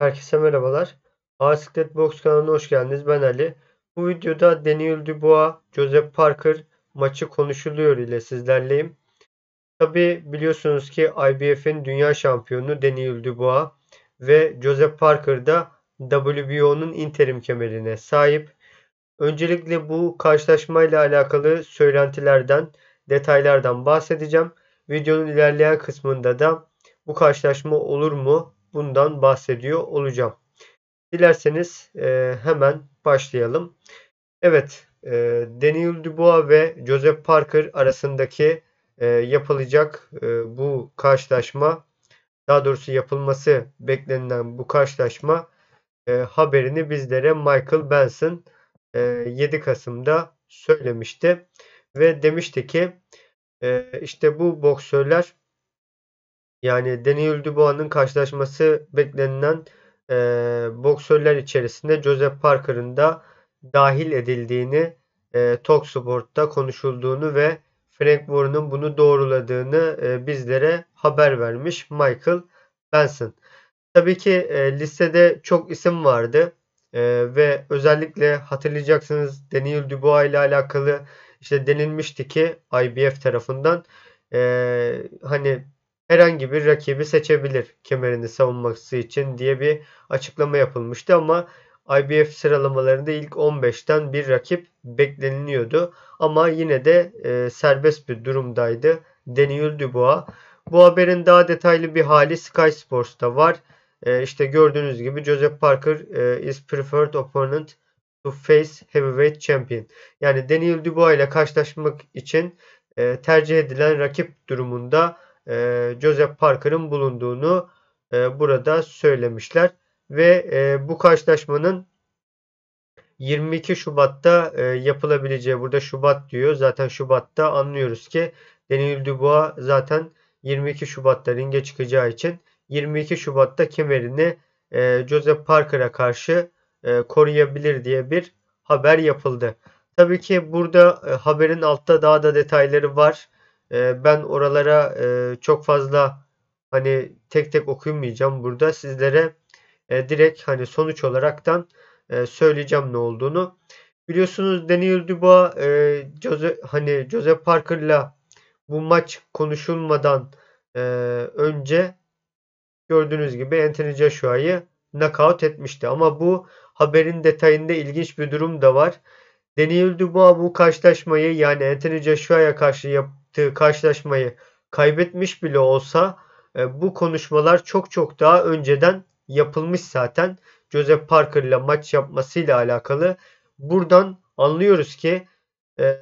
Herkese merhabalar. Bisiklet Box kanalına hoş geldiniz. Ben Ali. Bu videoda Daniel Dubois, Joseph Parker maçı konuşuluyor ile sizlerleyim. Tabi biliyorsunuz ki IBF'in dünya şampiyonu Daniel Dubois ve Joseph Parker da WBO'nun interim kemerine sahip. Öncelikle bu karşılaşmayla alakalı söylentilerden, detaylardan bahsedeceğim. Videonun ilerleyen kısmında da bu karşılaşma olur mu bundan bahsediyor olacağım. Dilerseniz e, hemen başlayalım. Evet, e, Daniel Dubois ve Joseph Parker arasındaki e, yapılacak e, bu karşılaşma, daha doğrusu yapılması beklenilen bu karşılaşma e, haberini bizlere Michael Benson e, 7 Kasım'da söylemişti ve demişti ki e, işte bu boksörler yani Daniel Dubois'ın karşılaşması beklenilen e, boksörler içerisinde Joseph Parker'ın da dahil edildiğini e, Talksport'ta konuşulduğunu ve Frank Warren'ın bunu doğruladığını e, bizlere haber vermiş Michael Benson. Tabii ki e, listede çok isim vardı e, ve özellikle hatırlayacaksınız Daniel Dubois ile alakalı işte denilmişti ki IBF tarafından e, hani herhangi bir rakibi seçebilir kemerini savunması için diye bir açıklama yapılmıştı ama IBF sıralamalarında ilk 15'ten bir rakip bekleniliyordu. Ama yine de e, serbest bir durumdaydı Daniel Dubois. Bu haberin daha detaylı bir hali Sky Sports'ta var. E, işte gördüğünüz gibi Joseph Parker e, is preferred opponent to face heavyweight champion. Yani Daniel Dubois ile karşılaşmak için e, tercih edilen rakip durumunda e, Joseph Parker'ın bulunduğunu e, burada söylemişler. Ve e, bu karşılaşmanın 22 Şubat'ta e, yapılabileceği burada Şubat diyor. Zaten Şubat'ta anlıyoruz ki Daniel Dubois zaten 22 Şubat'ta ringe çıkacağı için 22 Şubat'ta kemerini e, Joseph Parker'a karşı koruyabilir diye bir haber yapıldı. Tabii ki burada haberin altta daha da detayları var. Ee, ben oralara e, çok fazla hani tek tek okuyamayacağım burada. Sizlere e, direkt hani sonuç olaraktan e, söyleyeceğim ne olduğunu. Biliyorsunuz Daniel Dubois hani Jose, Parker'la bu maç konuşulmadan önce gördüğünüz gibi Anthony Joshua'yı knockout etmişti. Ama bu haberin detayında ilginç bir durum da var. Daniel Dubois bu karşılaşmayı yani Anthony Joshua'ya karşı yap, çıktığı karşılaşmayı kaybetmiş bile olsa e, bu konuşmalar çok çok daha önceden yapılmış zaten. Joseph Parker ile maç yapmasıyla alakalı. Buradan anlıyoruz ki e,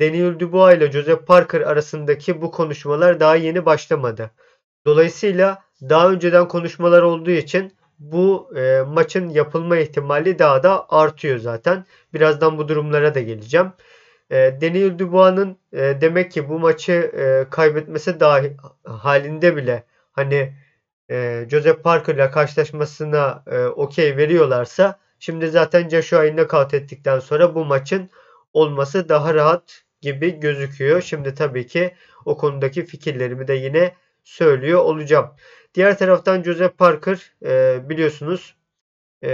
Daniel Dubois ile Joseph Parker arasındaki bu konuşmalar daha yeni başlamadı. Dolayısıyla daha önceden konuşmalar olduğu için bu e, maçın yapılma ihtimali daha da artıyor zaten. Birazdan bu durumlara da geleceğim. E, Daniel Dubois'ın e, demek ki bu maçı e, kaybetmesi dahi halinde bile hani e, Joseph Parker'la karşılaşmasına e, okey veriyorlarsa şimdi zaten Joshua'yı knockout ettikten sonra bu maçın olması daha rahat gibi gözüküyor. Şimdi tabii ki o konudaki fikirlerimi de yine söylüyor olacağım. Diğer taraftan Joseph Parker e, biliyorsunuz e,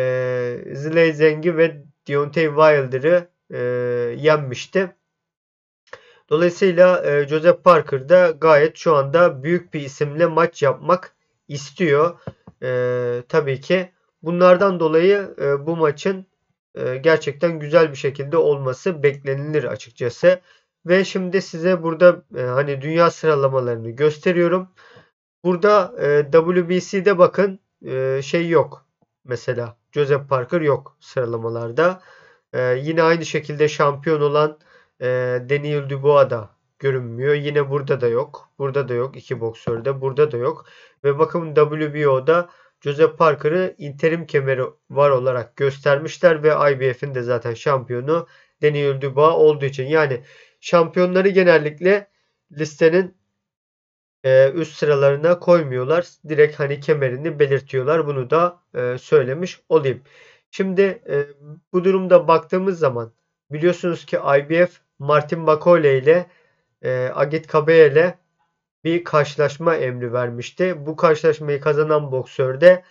Zlay Zengi ve Deontay Wilder'ı e, yenmişti. Dolayısıyla e, Joseph Parker da gayet şu anda büyük bir isimle maç yapmak istiyor. E, tabii ki bunlardan dolayı e, bu maçın e, gerçekten güzel bir şekilde olması beklenilir açıkçası. Ve şimdi size burada e, hani dünya sıralamalarını gösteriyorum. Burada e, WBC'de bakın e, şey yok. Mesela Joseph Parker yok sıralamalarda. Ee, yine aynı şekilde şampiyon olan e, Daniel Dubois da görünmüyor. Yine burada da yok. Burada da yok. iki boksörde. Burada da yok. Ve bakın WBO'da Joseph Parker'ı interim kemeri var olarak göstermişler ve IBF'in de zaten şampiyonu Daniel Dubois olduğu için. Yani şampiyonları genellikle listenin e, üst sıralarına koymuyorlar. Direkt hani kemerini belirtiyorlar. Bunu da e, söylemiş olayım. Şimdi e, bu durumda baktığımız zaman biliyorsunuz ki IBF Martin Bakole ile e, Agit Kabeya ile bir karşılaşma emri vermişti. Bu karşılaşmayı kazanan boksör de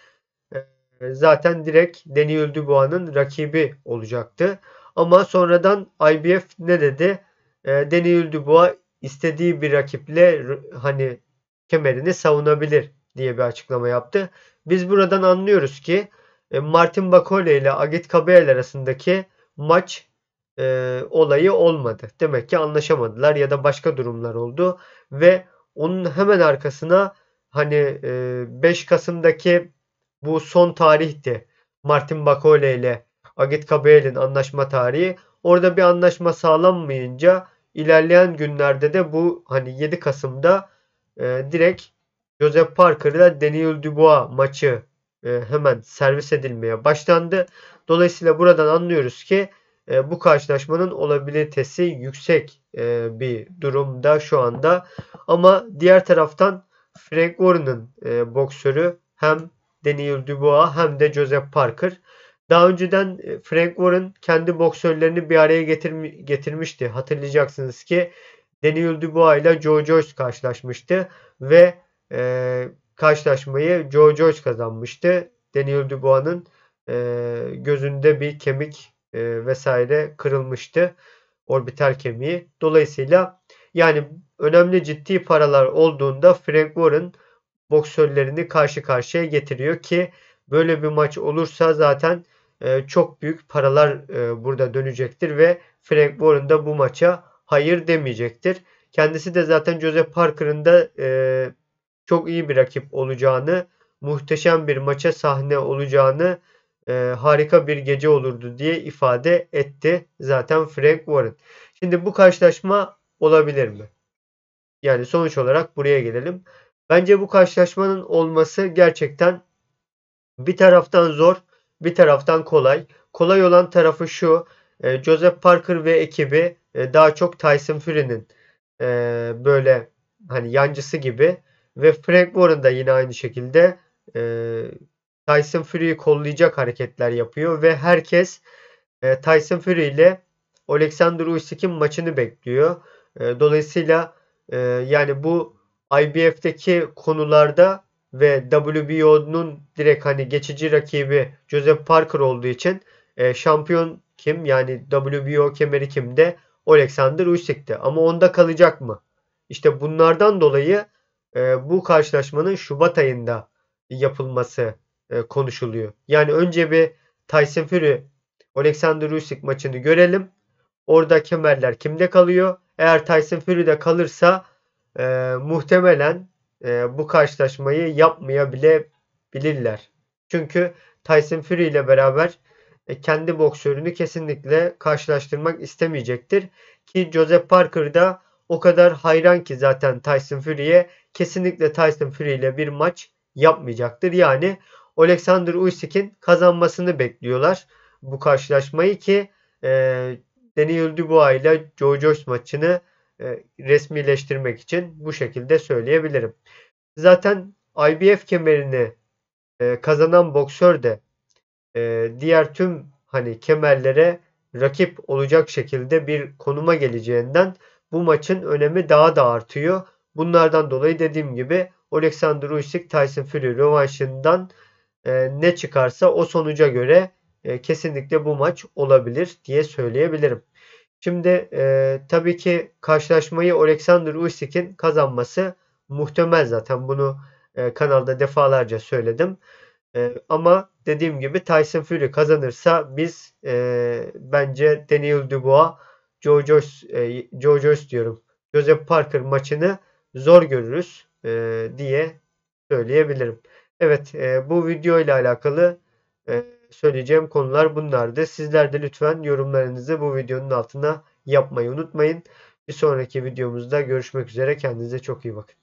e, zaten direkt Daniel Dubois'ın rakibi olacaktı. Ama sonradan IBF ne dedi? E, Daniel Dubois istediği bir rakiple hani kemerini savunabilir diye bir açıklama yaptı. Biz buradan anlıyoruz ki e, Martin Bakole ile Agit Kabel arasındaki maç e, olayı olmadı. Demek ki anlaşamadılar ya da başka durumlar oldu ve onun hemen arkasına hani e, 5 Kasım'daki bu son tarihti. Martin Bakole ile Agit Kabel'in anlaşma tarihi. Orada bir anlaşma sağlanmayınca ilerleyen günlerde de bu hani 7 Kasım'da e, direkt Joseph Parker ile Daniel Dubois maçı e, hemen servis edilmeye başlandı. Dolayısıyla buradan anlıyoruz ki e, bu karşılaşmanın olabilitesi yüksek e, bir durumda şu anda. Ama diğer taraftan Frank Warren'ın boksörü hem Daniel Dubois hem de Joseph Parker. Daha önceden Frank Warren kendi boksörlerini bir araya getirmişti. Hatırlayacaksınız ki Daniel Dubois ile Joe Joyce karşılaşmıştı ve karşılaşmayı Joe George kazanmıştı. Daniel Dubois'ın e, gözünde bir kemik e, vesaire kırılmıştı. Orbital kemiği. Dolayısıyla yani önemli ciddi paralar olduğunda Frank Warren boksörlerini karşı karşıya getiriyor ki böyle bir maç olursa zaten e, çok büyük paralar e, burada dönecektir ve Frank Warren da bu maça hayır demeyecektir. Kendisi de zaten Joseph Parker'ın da e, çok iyi bir rakip olacağını, muhteşem bir maça sahne olacağını, e, harika bir gece olurdu diye ifade etti zaten Frank Warren. Şimdi bu karşılaşma olabilir mi? Yani sonuç olarak buraya gelelim. Bence bu karşılaşmanın olması gerçekten bir taraftan zor, bir taraftan kolay. Kolay olan tarafı şu. E, Joseph Parker ve ekibi e, daha çok Tyson Fury'nin e, böyle hani yancısı gibi ve Frank Warren da yine aynı şekilde e, Tyson Fury'yi kollayacak hareketler yapıyor ve herkes e, Tyson Fury ile Alexander Usyk'in maçını bekliyor. E, dolayısıyla e, yani bu IBF'deki konularda ve WBO'nun direkt hani geçici rakibi Joseph Parker olduğu için e, şampiyon kim yani WBO kemeri kimde? Alexander Usyk'te. Ama onda kalacak mı? İşte bunlardan dolayı e, bu karşılaşmanın Şubat ayında yapılması e, konuşuluyor. Yani önce bir Tyson Fury Alexander Usyk maçını görelim. Orada kemerler kimde kalıyor? Eğer Tyson Fury'de kalırsa e, muhtemelen e, bu karşılaşmayı yapmaya bile bilirler. Çünkü Tyson Fury ile beraber e, kendi boksörünü kesinlikle karşılaştırmak istemeyecektir. Ki Joseph Parker da o kadar hayran ki zaten Tyson Fury'ye kesinlikle Tyson Fury ile bir maç yapmayacaktır. Yani Alexander Usyk'in kazanmasını bekliyorlar bu karşılaşmayı ki e, Daniel Dubois ile Joe Joyce maçını e, resmileştirmek için bu şekilde söyleyebilirim. Zaten IBF kemerini e, kazanan boksör de e, diğer tüm hani kemerlere rakip olacak şekilde bir konuma geleceğinden bu maçın önemi daha da artıyor. Bunlardan dolayı dediğim gibi Alexander Usyk Tyson Fury rövanşından e, ne çıkarsa o sonuca göre e, kesinlikle bu maç olabilir diye söyleyebilirim. Şimdi e, tabii ki karşılaşmayı Alexander Usyk'in kazanması muhtemel zaten bunu e, kanalda defalarca söyledim. E, ama dediğim gibi Tyson Fury kazanırsa biz e, bence Daniel Dubois, Joe Joyce, e, Joe Joyce diyorum, Joseph Parker maçını zor görürüz e, diye söyleyebilirim. Evet e, bu video ile alakalı e, söyleyeceğim konular bunlardı. Sizler de lütfen yorumlarınızı bu videonun altına yapmayı unutmayın. Bir sonraki videomuzda görüşmek üzere. Kendinize çok iyi bakın.